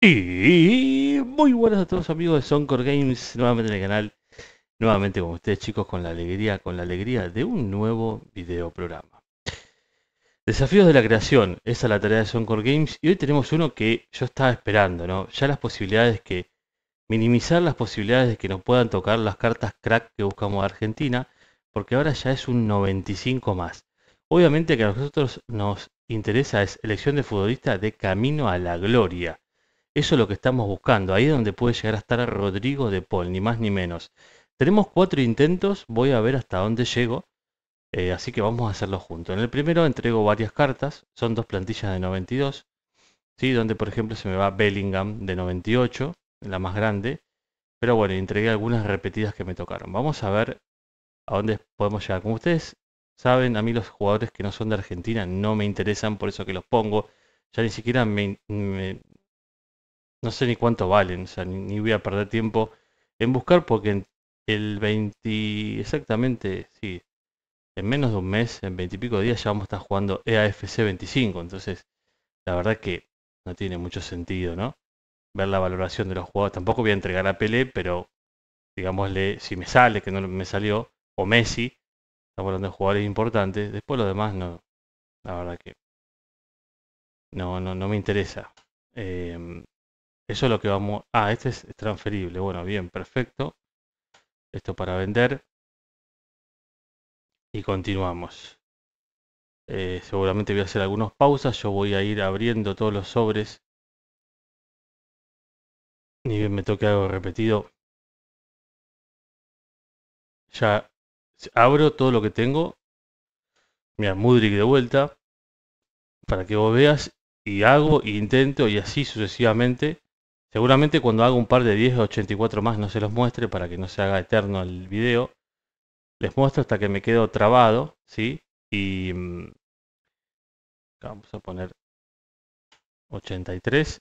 Y muy buenas a todos amigos de Soncor Games, nuevamente en el canal, nuevamente con ustedes chicos, con la alegría, con la alegría de un nuevo video programa. Desafíos de la creación, esa es la tarea de Soncor Games y hoy tenemos uno que yo estaba esperando, ¿no? Ya las posibilidades que, minimizar las posibilidades de que nos puedan tocar las cartas crack que buscamos de Argentina, porque ahora ya es un 95 más. Obviamente que a nosotros nos interesa es elección de futbolista de camino a la gloria eso es lo que estamos buscando. Ahí es donde puede llegar a estar Rodrigo de Paul, ni más ni menos. Tenemos cuatro intentos, voy a ver hasta dónde llego. Eh, así que vamos a hacerlo juntos. En el primero entrego varias cartas, son dos plantillas de 92. ¿sí? Donde por ejemplo se me va Bellingham de 98, la más grande. Pero bueno, entregué algunas repetidas que me tocaron. Vamos a ver a dónde podemos llegar. Como ustedes saben, a mí los jugadores que no son de Argentina no me interesan, por eso que los pongo. Ya ni siquiera me, no sé ni cuánto valen, o sea, ni, voy a perder tiempo en buscar porque el 20, exactamente, sí, en menos de un mes, en 20 y pico días ya vamos a estar jugando EAFC 25, entonces la verdad que no tiene mucho sentido, ¿no? Ver la valoración de los jugadores, tampoco voy a entregar a Pelé, pero digámosle, si me sale, que no me salió, o Messi, estamos hablando de jugadores importantes, después lo demás no, la verdad que no, no, no me interesa. Eh, eso es lo que vamos... Ah, este es transferible. Bueno, bien, perfecto. Esto para vender. Y continuamos. Eh, seguramente voy a hacer algunas pausas. Yo voy a ir abriendo todos los sobres. Ni bien me toque algo repetido. Ya abro todo lo que tengo. Mira, Mudrik de vuelta. Para que vos veas. Y hago, e intento y así sucesivamente Seguramente cuando haga un par de 10 o 84 más no se los muestre para que no se haga eterno el video. Les muestro hasta que me quedo trabado, ¿sí? Y mm, vamos a poner 83.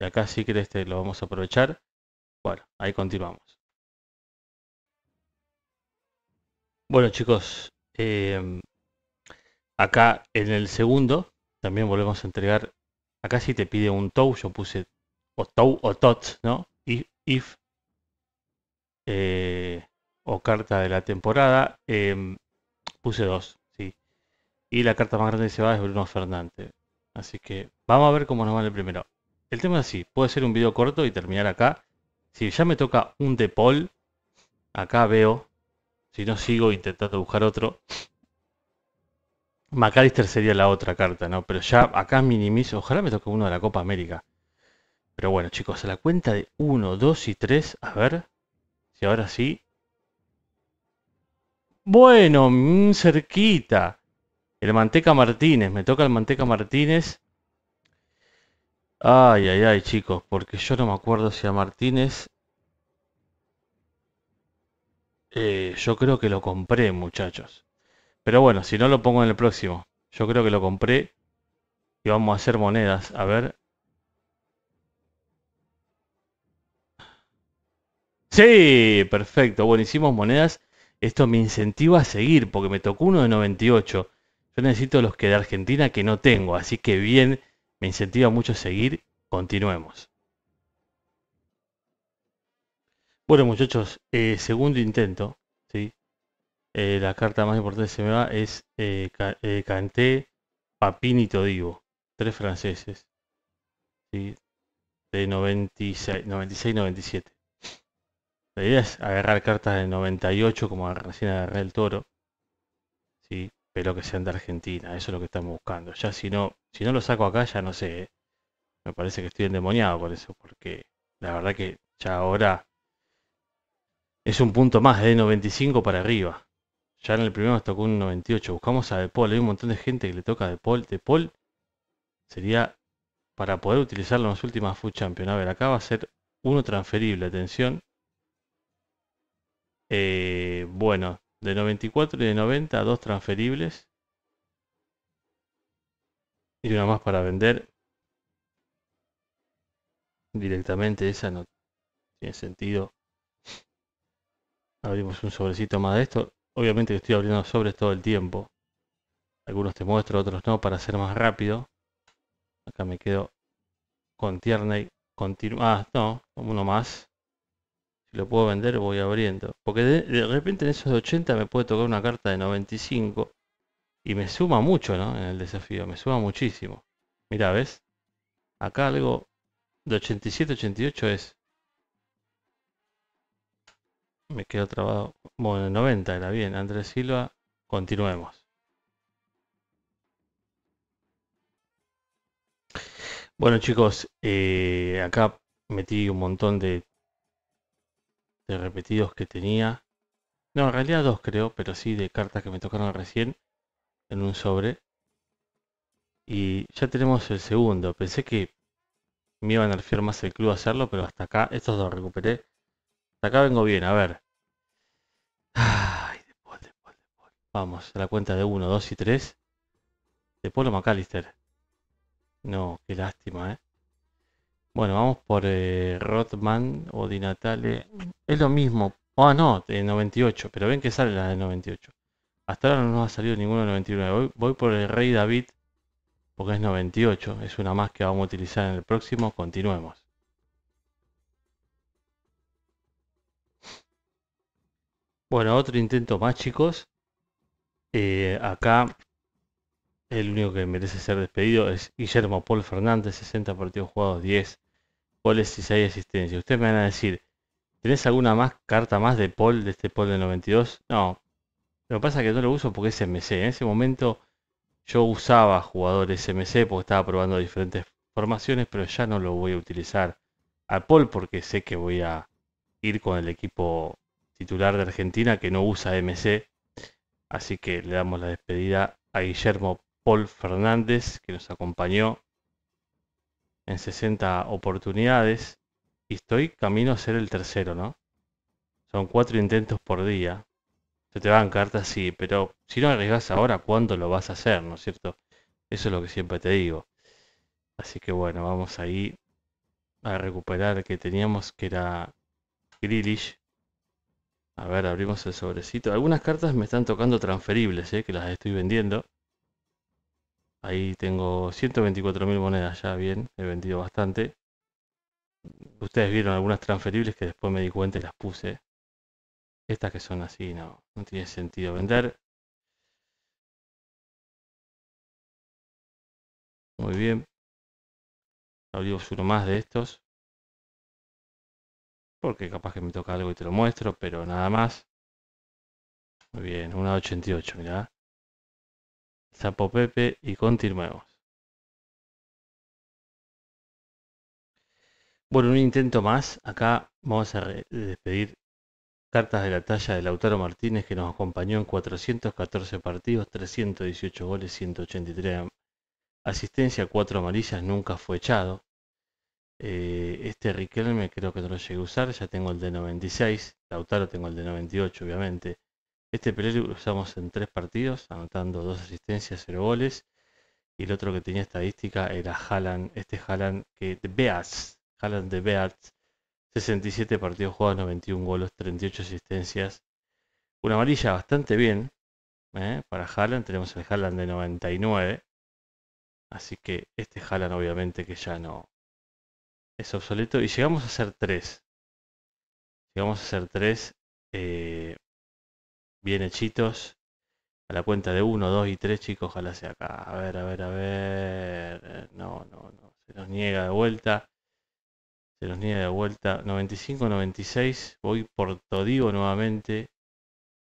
Y acá sí que este lo vamos a aprovechar. Bueno, ahí continuamos. Bueno chicos, em, acá en el segundo también volvemos a entregar. Acá sí te pide un tow, yo puse o tou o tot, ¿no? If, if eh, o carta de la temporada, em, puse dos, sí. Y la carta más grande se va es Bruno Fernández. Así que vamos a ver cómo nos va el primero. El tema es así, puede ser un video corto y terminar acá. Si ya me toca un de Paul, acá veo, si no sigo intentando buscar otro. McAllister sería la otra carta, ¿no? Pero ya acá minimizo, ojalá me toque uno de la Copa América. Pero bueno, chicos, a la cuenta de 1, 2 y 3, a ver si ahora sí. Bueno, mm, cerquita. El Manteca Martínez, me toca el Manteca Martínez. Ay, ay, ay, chicos, porque yo no me acuerdo si a Martínez... Eh, yo creo que lo compré, muchachos. Pero bueno, si no lo pongo en el próximo. Yo creo que lo compré y vamos a hacer monedas. A ver, Sí, perfecto. Bueno, hicimos monedas. Esto me incentiva a seguir porque me tocó uno de 98. Yo necesito los que de Argentina que no tengo. Así que bien, me incentiva mucho a seguir. Continuemos. Bueno, muchachos, eh, segundo intento. ¿sí? Eh, la carta más importante se me va es eh, Canté, Papín y Todivo. Tres franceses. ¿sí? De 96-97. La idea es agarrar cartas de 98 como recién agarré el toro. ¿sí? Pero que sean de Argentina, eso es lo que estamos buscando. Ya si no, si no lo saco acá, ya no sé. ¿eh? Me parece que estoy endemoniado por eso, porque la verdad que ya ahora es un punto más de 95 para arriba. Ya en el primero nos tocó un 98. Buscamos a De Paul. Hay un montón de gente que le toca De Paul. De Paul sería para poder utilizarlo en las últimas FUT Champion. A ver, acá va a ser uno transferible. Atención. Eh, bueno, de 94 y de 90, dos transferibles. Y una más para vender. Directamente esa no tiene sentido. Abrimos un sobrecito más de esto. Obviamente que estoy abriendo sobres todo el tiempo. Algunos te muestro, otros no, para ser más rápido. Acá me quedo con Tierney. y ah, no, uno más lo puedo vender, voy abriendo. Porque de, repente en esos 80 me puede tocar una carta de 95. Y me suma mucho, ¿no? En el desafío, me suma muchísimo. mira ¿ves? Acá algo de 87, 88 es. Me quedo trabado. Bueno, 90 era bien. Andrés Silva, continuemos. Bueno chicos, eh, acá metí un montón de repetidos que tenía. No, en realidad dos creo, pero sí de cartas que me tocaron recién en un sobre. Y ya tenemos el segundo. Pensé que me iba a nerfear más el club a hacerlo, pero hasta acá, estos dos recuperé. Hasta acá vengo bien, a ver. Vamos, a la cuenta de uno, dos y tres De Polo McAllister. No, qué lástima, eh. Bueno, vamos por eh, Rotman o Di Natale. Mm. Es lo mismo. Ah, no, de 98. Pero ven que sale la de 98. Hasta ahora no nos ha salido ninguno de 99. Voy, por el Rey David porque es 98. Es una más que vamos a utilizar en el próximo. Continuemos. Bueno, otro intento más, chicos. Eh, acá el único que merece ser despedido es Guillermo Paul Fernández, 60 partidos jugados, 10 poles y 6 asistencia. Ustedes me van a decir, ¿tenés alguna más carta más de Paul, de este Paul del 92? No. Lo que pasa es que no lo uso porque es MC. En ese momento yo usaba jugadores MC porque estaba probando diferentes formaciones, pero ya no lo voy a utilizar A Paul porque sé que voy a ir con el equipo titular de Argentina que no usa MC. Así que le damos la despedida a Guillermo Paul Fernández que nos acompañó en 60 oportunidades y estoy camino a ser el tercero, ¿no? Son cuatro intentos por día. Se te van cartas, sí, pero si no arriesgas ahora, ¿cuándo lo vas a hacer, no es cierto? Eso es lo que siempre te digo. Así que bueno, vamos ahí a recuperar que teníamos, que era Grillish. A ver, abrimos el sobrecito. Algunas cartas me están tocando transferibles, ¿eh? que las estoy vendiendo. Ahí tengo 124.000 monedas ya, bien, he vendido bastante. Ustedes vieron algunas transferibles que después me di cuenta y las puse. Estas que son así, no, no tiene sentido vender. Muy bien. Abrimos uno más de estos. Porque capaz que me toca algo y te lo muestro, pero nada más. Muy bien, una 88, mirá. Zapo Pepe y continuemos. Bueno, un intento más. Acá vamos a despedir cartas de la talla de Lautaro Martínez que nos acompañó en 414 partidos, 318 goles, 183 asistencia, 4 amarillas, nunca fue echado. Eh, este Riquelme creo que no lo llegué a usar, ya tengo el de 96, Lautaro tengo el de 98 obviamente. Este Pelé lo usamos en tres partidos, anotando dos asistencias, cero goles. Y el otro que tenía estadística era Haaland, este Haaland que de Beats, Haaland de Beats, 67 partidos jugados, 91 goles, 38 asistencias. Una amarilla bastante bien ¿eh? para Haaland, tenemos el Haaland de 99. Así que este Haaland obviamente que ya no es obsoleto. Y llegamos a ser tres. Llegamos a ser tres. Eh, bien hechitos. A la cuenta de 1, 2 y 3, chicos, ojalá sea acá. A ver, a ver, a ver. No, no, no. Se nos niega de vuelta. Se nos niega de vuelta. 95, 96. Voy por Todigo nuevamente.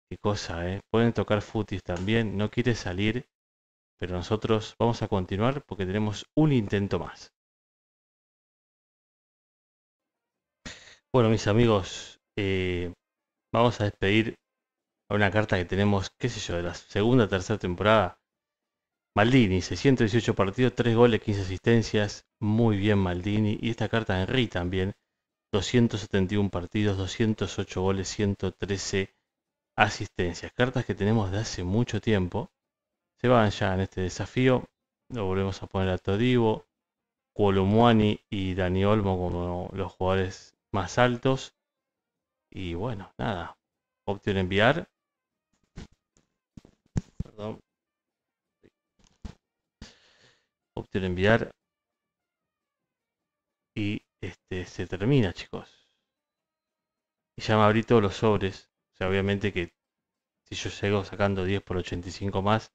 Qué cosa, ¿eh? Pueden tocar futis también. No quiere salir. Pero nosotros vamos a continuar porque tenemos un intento más. Bueno, mis amigos, eh, vamos a despedir a una carta que tenemos, qué sé yo, de la segunda, tercera temporada. Maldini, 618 partidos, 3 goles, 15 asistencias. Muy bien Maldini. Y esta carta de Henry también. 271 partidos, 208 goles, 113 asistencias. Cartas que tenemos de hace mucho tiempo. Se van ya en este desafío. Lo volvemos a poner a Todivo, Columani y Dani Olmo como los jugadores más altos. Y bueno, nada. Opción enviar. Perdón. Obtener enviar. Y este se termina, chicos. Y ya me abrí todos los sobres. O sea, obviamente que si yo llego sacando 10 por 85 más,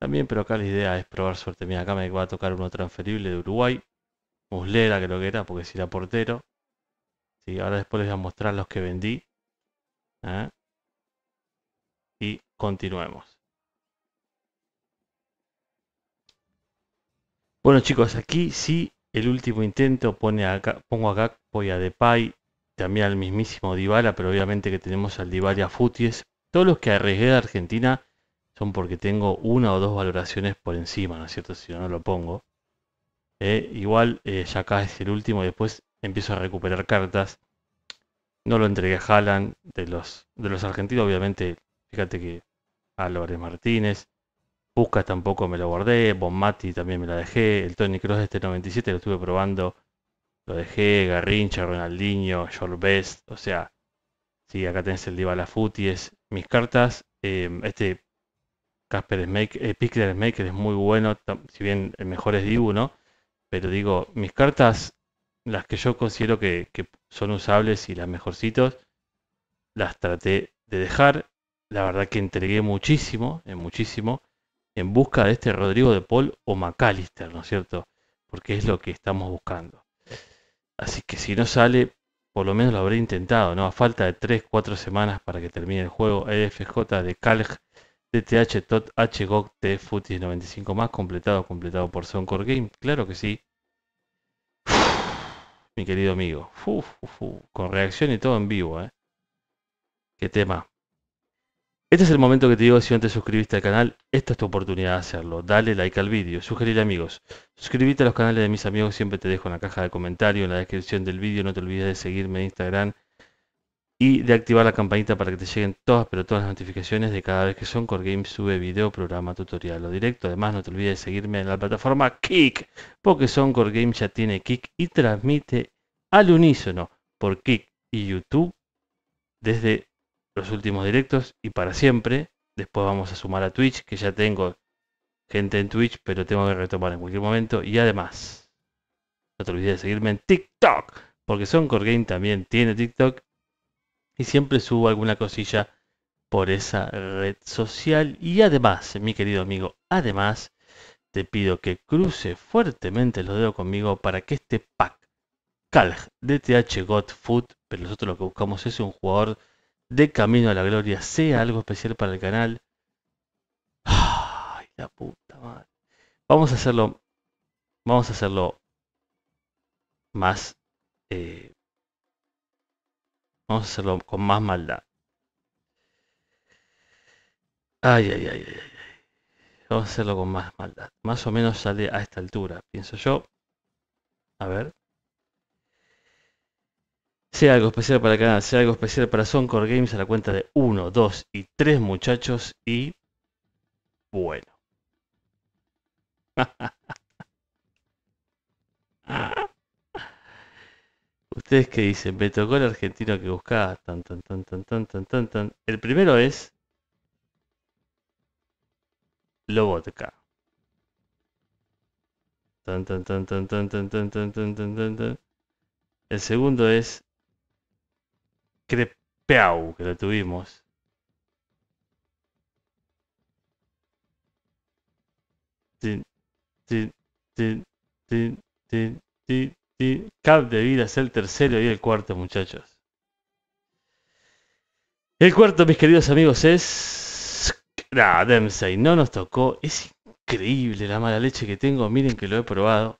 también, pero acá la idea es probar suerte. Mira, acá me va a tocar uno transferible de Uruguay. Muslera, creo que era, porque si era portero. Y ahora después les voy a mostrar los que vendí. ¿eh? Y continuemos. Bueno chicos, aquí sí el último intento pone acá, pongo acá voy de también al mismísimo Dybala, pero obviamente que tenemos al Dybala y a Futies. Todos los que arriesgué a Argentina son porque tengo una o dos valoraciones por encima, ¿no es cierto? Si yo no lo pongo. Eh, igual eh, ya acá es el último después empiezo a recuperar cartas. No lo entregué a Haaland de los, de los argentinos, obviamente. Fíjate que Álvarez Martínez, Busca tampoco me lo guardé, Bon también me la dejé, el Tony Cross de este 97 lo estuve probando, lo dejé, Garrincha, Ronaldinho, Your Best, o sea, sí, acá tenés el Diva es mis cartas, em, este Casper Smaker eh, Pickler es muy bueno, si bien el mejor es Dibu, ¿no? Pero digo, mis cartas, las que yo considero que, son usables y las mejorcitos, las traté de dejar, la verdad que entregué muchísimo, en eh, muchísimo, en busca de este Rodrigo de Paul o McAllister, ¿no es cierto? Porque es lo que estamos buscando. Así que si no sale, por lo menos lo habré intentado, ¿no? A falta de 3-4 semanas para que termine el juego, EFJ de Calg, DTH, TOT, HGOG, TFUTIS 95 más, completado, completado por Soundcore Game, claro que sí. mi querido amigo, con reacción y todo en vivo, ¿eh? Qué tema. Este es el momento que te digo si no te suscribiste al canal, esta es tu oportunidad de hacerlo. Dale like al vídeo, sugerir amigos. Suscríbete a los canales de mis amigos, siempre te dejo en la caja de comentarios, en la descripción del vídeo. No te olvides de seguirme en Instagram y de activar la campanita para que te lleguen todas, pero todas las notificaciones de cada vez que son Games sube video, programa, tutorial o directo. Además, no te olvides de seguirme en la plataforma Kick, porque son Games ya tiene Kick y transmite al unísono por Kick y YouTube desde los últimos directos y para siempre. Después vamos a sumar a Twitch, que ya tengo gente en Twitch, pero tengo que retomar en cualquier momento. Y además, no te olvides de seguirme en TikTok, porque Son Game también tiene TikTok. Y siempre subo alguna cosilla por esa red social. Y además, mi querido amigo, además, te pido que cruce fuertemente los dedos conmigo para que este pack Calg DTH got Food, pero nosotros lo que buscamos es un jugador de Camino a la Gloria sea algo especial para el canal. Ay, la puta madre. Vamos a hacerlo. Vamos a hacerlo más. Eh, vamos a hacerlo con más maldad. Ay, ay, ay, ay, ay. Vamos a hacerlo con más maldad. Más o menos sale a esta altura, pienso yo. A ver. Sea algo especial para canal, sea algo especial para Soncore Games a la cuenta de 1, 2 y 3 muchachos y bueno. ¿Ustedes que dicen? Me tocó el argentino que buscaba. Tan, tan, tan, tan, tan, tan, tan, tan. El primero es Lobotka. Tan, tan, tan, tan, tan, tan, tan, tan, tan, tan, tan. El segundo es Crepeau, que lo tuvimos. Cap de vida Cap el tercero y el cuarto, muchachos. El cuarto, mis queridos amigos, es. Nah, Y No nos tocó. Es increíble la mala leche que tengo. Miren que lo he probado.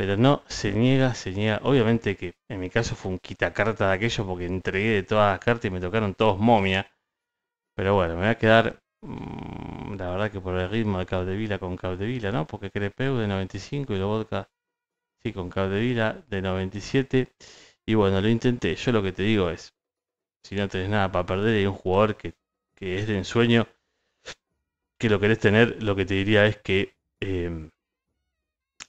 Pero no, se niega, se niega. Obviamente que en mi caso fue un quitacarta de aquello porque entregué de todas las cartas y me tocaron todos momia. Pero bueno, me voy a quedar, mm, la verdad que por el ritmo de Caudevila con Caudevila, ¿no? Porque Crepeu de 95 y lo vodka, sí, con Cabo de 97. Y bueno, lo intenté. Yo lo que te digo es, si no tenés nada para perder y un jugador que, es de ensueño, que lo querés tener, lo que te diría es que... Eh,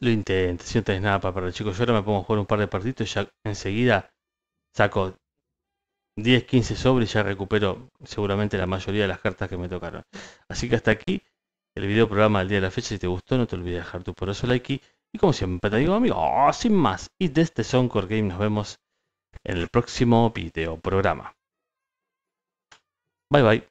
lo intento, si no tenés nada para perder, chicos. Yo ahora me pongo a jugar un par de partidos y ya enseguida saco 10, 15 sobres y ya recupero seguramente la mayoría de las cartas que me tocaron. Así que hasta aquí el video programa del día de la fecha. Si te gustó, no te olvides de dejar tu poroso like. Y, como siempre te digo, amigo, oh, sin más. Y de este Game nos vemos en el próximo video programa. Bye bye.